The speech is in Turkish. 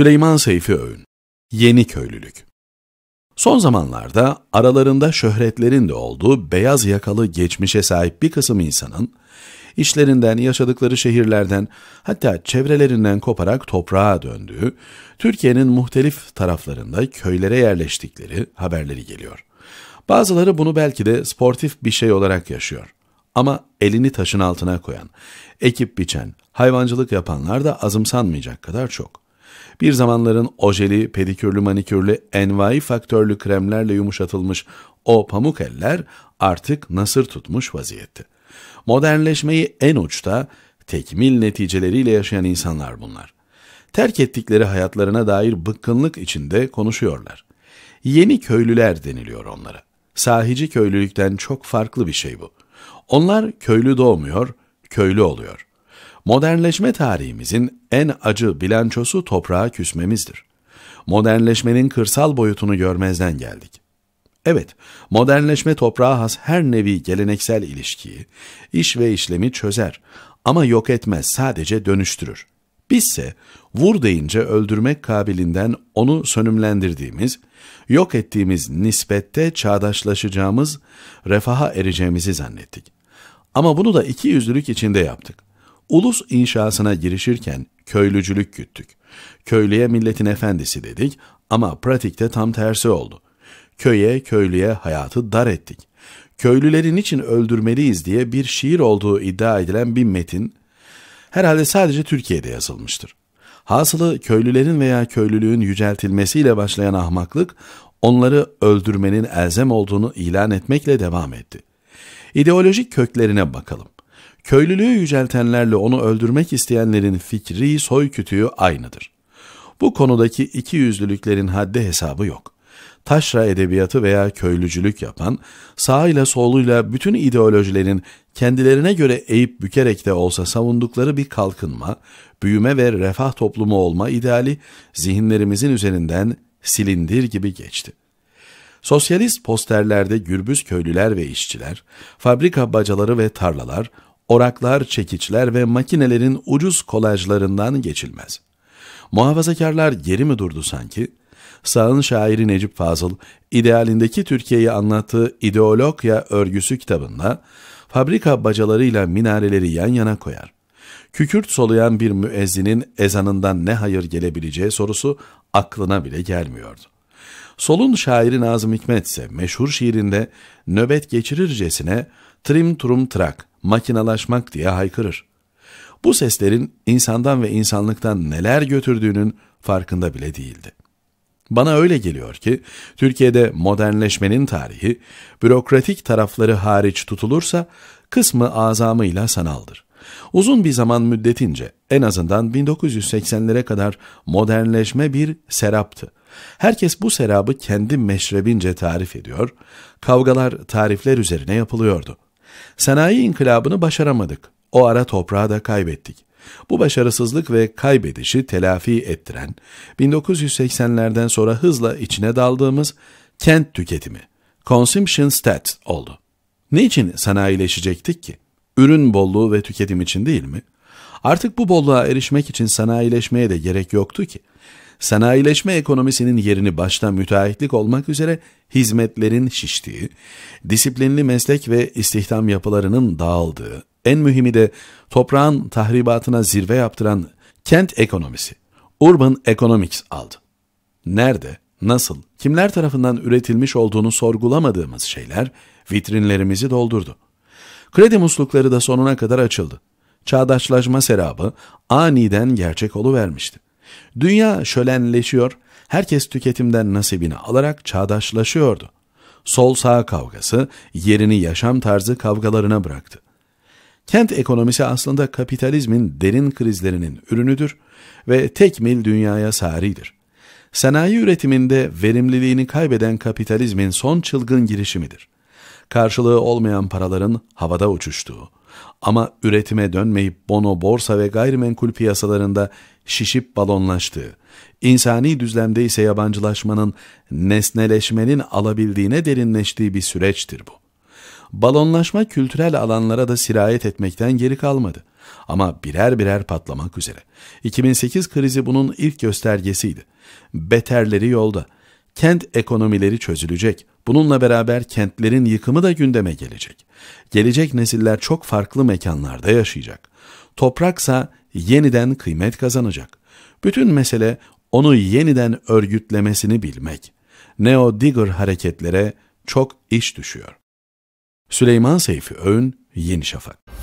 Süleyman Seyfi Öğün Yeni Köylülük Son zamanlarda aralarında şöhretlerin de olduğu beyaz yakalı geçmişe sahip bir kısım insanın, işlerinden, yaşadıkları şehirlerden, hatta çevrelerinden koparak toprağa döndüğü, Türkiye'nin muhtelif taraflarında köylere yerleştikleri haberleri geliyor. Bazıları bunu belki de sportif bir şey olarak yaşıyor. Ama elini taşın altına koyan, ekip biçen, hayvancılık yapanlar da azımsanmayacak kadar çok. Bir zamanların ojeli, pedikürlü, manikürlü, envai faktörlü kremlerle yumuşatılmış o pamuk eller artık nasır tutmuş vaziyette. Modernleşmeyi en uçta tekmil neticeleriyle yaşayan insanlar bunlar. Terk ettikleri hayatlarına dair bıkkınlık içinde konuşuyorlar. Yeni köylüler deniliyor onlara. Sahici köylülükten çok farklı bir şey bu. Onlar köylü doğmuyor, köylü oluyor. Modernleşme tarihimizin en acı bilançosu toprağa küsmemizdir. Modernleşmenin kırsal boyutunu görmezden geldik. Evet, modernleşme toprağa has her nevi geleneksel ilişkiyi, iş ve işlemi çözer ama yok etmez sadece dönüştürür. Bizse vur deyince öldürmek kabilinden onu sönümlendirdiğimiz, yok ettiğimiz nispette çağdaşlaşacağımız, refaha ereceğimizi zannettik. Ama bunu da iki yüzlülük içinde yaptık. Ulus inşasına girişirken köylücülük güttük. Köylüye milletin efendisi dedik ama pratikte tam tersi oldu. Köye, köylüye hayatı dar ettik. Köylülerin için öldürmeliyiz diye bir şiir olduğu iddia edilen bir metin herhalde sadece Türkiye'de yazılmıştır. Hasılı köylülerin veya köylülüğün yüceltilmesiyle başlayan ahmaklık onları öldürmenin elzem olduğunu ilan etmekle devam etti. İdeolojik köklerine bakalım. Köylülüğü yüceltenlerle onu öldürmek isteyenlerin fikri soykütüğü aynıdır. Bu konudaki iki yüzlülüklerin haddi hesabı yok. Taşra edebiyatı veya köylücülük yapan, sağıyla soluyla bütün ideolojilerin kendilerine göre eğip bükerek de olsa savundukları bir kalkınma, büyüme ve refah toplumu olma ideali zihinlerimizin üzerinden silindir gibi geçti. Sosyalist posterlerde gürbüz köylüler ve işçiler, fabrika bacaları ve tarlalar, oraklar, çekiçler ve makinelerin ucuz kolajlarından geçilmez. Muhafazakarlar geri mi durdu sanki? Sağın şairi Necip Fazıl, idealindeki Türkiye'yi anlattığı İdeologya Örgüsü kitabında fabrika bacalarıyla minareleri yan yana koyar. Kükürt soluyan bir müezzinin ezanından ne hayır gelebileceği sorusu aklına bile gelmiyordu. Solun şairi Nazım Hikmet ise meşhur şiirinde nöbet geçirircesine trim trum trak makinalaşmak diye haykırır. Bu seslerin insandan ve insanlıktan neler götürdüğünün farkında bile değildi. Bana öyle geliyor ki Türkiye'de modernleşmenin tarihi bürokratik tarafları hariç tutulursa kısmı azamıyla sanaldır. Uzun bir zaman müddetince en azından 1980'lere kadar modernleşme bir seraptı. Herkes bu serabı kendi meşrebince tarif ediyor, kavgalar tarifler üzerine yapılıyordu. Sanayi inkılabını başaramadık. O ara toprağı da kaybettik. Bu başarısızlık ve kaybedişi telafi ettiren, 1980'lerden sonra hızla içine daldığımız kent tüketimi, consumption stat oldu. Niçin sanayileşecektik ki? Ürün bolluğu ve tüketim için değil mi? Artık bu bolluğa erişmek için sanayileşmeye de gerek yoktu ki sanayileşme ekonomisinin yerini başta müteahhitlik olmak üzere hizmetlerin şiştiği, disiplinli meslek ve istihdam yapılarının dağıldığı, en mühimi de toprağın tahribatına zirve yaptıran kent ekonomisi, urban economics aldı. Nerede, nasıl, kimler tarafından üretilmiş olduğunu sorgulamadığımız şeyler vitrinlerimizi doldurdu. Kredi muslukları da sonuna kadar açıldı. Çağdaşlaşma serabı aniden gerçek oluvermişti. Dünya şölenleşiyor, herkes tüketimden nasibini alarak çağdaşlaşıyordu. Sol sağ kavgası yerini yaşam tarzı kavgalarına bıraktı. Kent ekonomisi aslında kapitalizmin derin krizlerinin ürünüdür ve tek mil dünyaya saridir. Sanayi üretiminde verimliliğini kaybeden kapitalizmin son çılgın girişimidir. Karşılığı olmayan paraların havada uçuştuğu, ama üretime dönmeyip bono, borsa ve gayrimenkul piyasalarında şişip balonlaştığı, insani düzlemde ise yabancılaşmanın, nesneleşmenin alabildiğine derinleştiği bir süreçtir bu. Balonlaşma kültürel alanlara da sirayet etmekten geri kalmadı ama birer birer patlamak üzere. 2008 krizi bunun ilk göstergesiydi. Beterleri yolda Kent ekonomileri çözülecek. Bununla beraber kentlerin yıkımı da gündeme gelecek. Gelecek nesiller çok farklı mekanlarda yaşayacak. Topraksa yeniden kıymet kazanacak. Bütün mesele onu yeniden örgütlemesini bilmek. Neo Digger hareketlere çok iş düşüyor. Süleyman Seyfi Öğün, Yeni Şafak